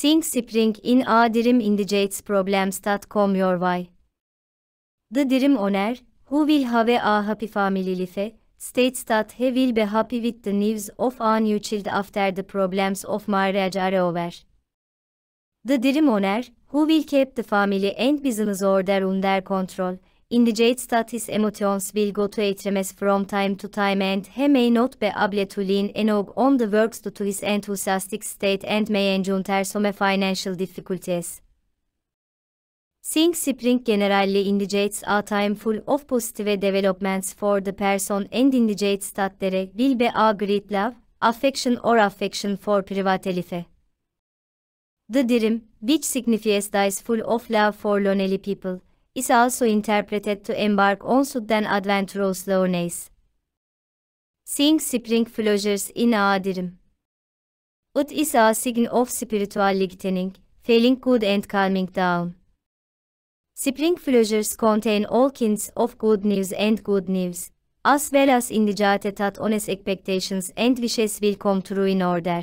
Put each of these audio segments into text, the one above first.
Think Spring in a Dream indicates problems that come your way. The Dream Owner, who will have a happy family life, states that he will be happy with the news of a new child after the problems of marriage are over. The Dream Owner, who will keep the family and business order under control, Indigate statis emotions will go to extremes from time to time and he may not be able to lean enough on the works to his enthusiastic state and may encounter some financial difficulties. Sing Spring generally indicates a time full of positive developments for the person and indicates that there will be a great love, affection or affection for private life. The dream, which signifies dies full of love for lonely people, is also interpreted to embark on sudden adventurous journeys. Seeing spring pleasures in a dream. It is a sign of spiritual lightening, feeling good and calming down. Spring pleasures contain all kinds of good news and good news, as well as indicated that honest expectations and wishes will come true in order.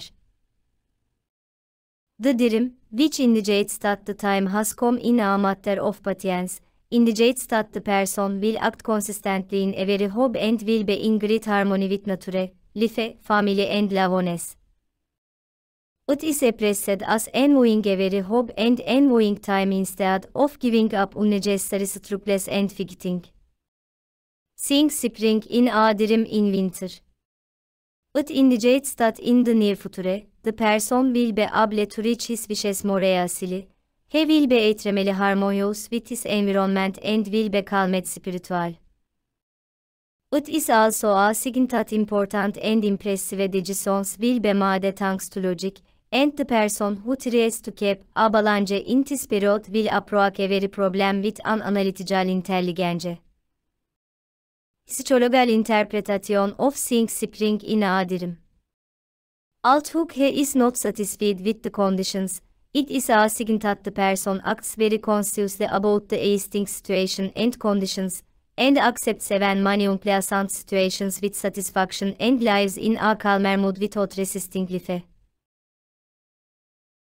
The DRIM, which indicates that the time has come in a matter of patience, indicates that the person will act consistently in every very hob and will be in great harmony with nature, life, family and loveliness. It is expressed as envying every very hob and envying time instead of giving up unnecessary struples and fighting. Seeing spring in a dream in winter. Ut stat in the near future, the person will be able to reach his wishes more easily. He will be etremeli harmonious with his environment and will be calmed spiritual. It is also a sign that important and impressive decisions will be made thanks to logic, and the person who tries to keep a balance in this period will approach every problem with an analytical intelligence. Psychological Interpretation of seeing Spring in Adirim. he is not satisfied with the conditions, it is a sign that the person acts very consciously about the existing situation and conditions, and accepts even many unpleasant situations with satisfaction and lives in a calmer mood without resisting life.